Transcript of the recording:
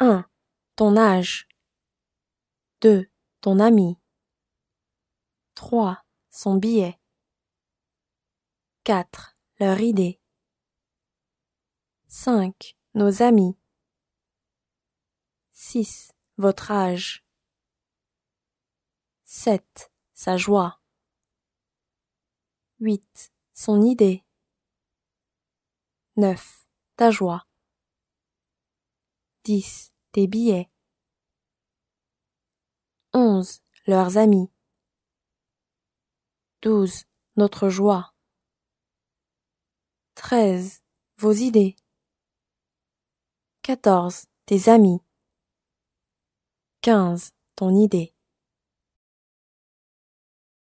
1. Ton âge. 2. Ton ami. 3. Son billet. 4. Leur idée. 5. Nos amis. 6. Votre âge. 7. Sa joie. 8. Son idée. 9. Ta joie. 10. Tes billets. 11. Leurs amis. 12. Notre joie. 13. Vos idées. 14. Tes amis. 15. Ton idée.